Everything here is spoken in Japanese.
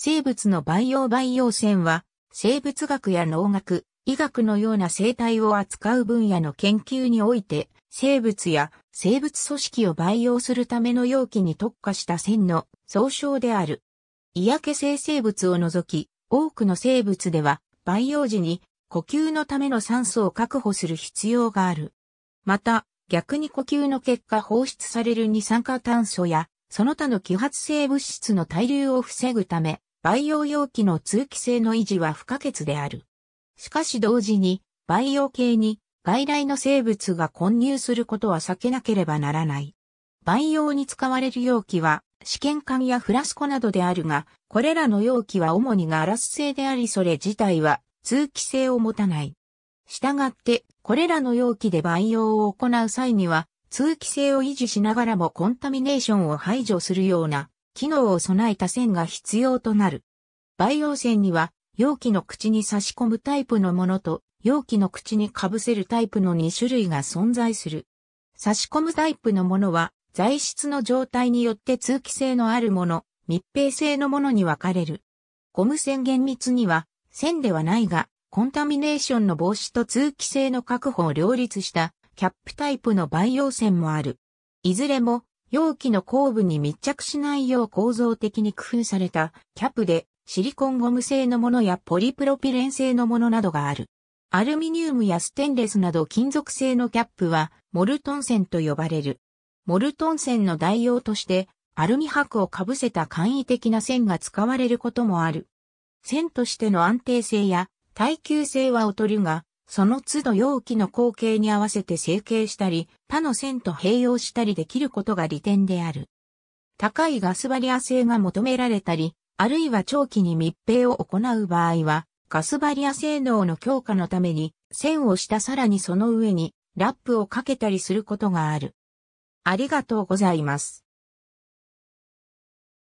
生物の培養培養線は、生物学や農学、医学のような生態を扱う分野の研究において、生物や生物組織を培養するための容器に特化した線の総称である。嫌気性生物を除き、多くの生物では、培養時に呼吸のための酸素を確保する必要がある。また、逆に呼吸の結果放出される二酸化炭素や、その他の揮発性物質の滞留を防ぐため、培養容器の通気性の維持は不可欠である。しかし同時に、培養系に外来の生物が混入することは避けなければならない。培養に使われる容器は、試験管やフラスコなどであるが、これらの容器は主にガラス製でありそれ自体は通気性を持たない。したがって、これらの容器で培養を行う際には、通気性を維持しながらもコンタミネーションを排除するような機能を備えた線が必要となる。培養線には、容器の口に差し込むタイプのものと、容器の口に被せるタイプの2種類が存在する。差し込むタイプのものは、材質の状態によって通気性のあるもの、密閉性のものに分かれる。ゴム線厳密には、線ではないが、コンタミネーションの防止と通気性の確保を両立した、キャップタイプの培養線もある。いずれも、容器の後部に密着しないよう構造的に工夫されたキャップでシリコンゴム製のものやポリプロピレン製のものなどがある。アルミニウムやステンレスなど金属製のキャップはモルトン線と呼ばれる。モルトン線の代用としてアルミ箔をかぶせた簡易的な線が使われることもある。線としての安定性や耐久性は劣るが、その都度容器の光景に合わせて成形したり、他の線と併用したりできることが利点である。高いガスバリア性が求められたり、あるいは長期に密閉を行う場合は、ガスバリア性能の強化のために、線をしたさらにその上にラップをかけたりすることがある。ありがとうございます。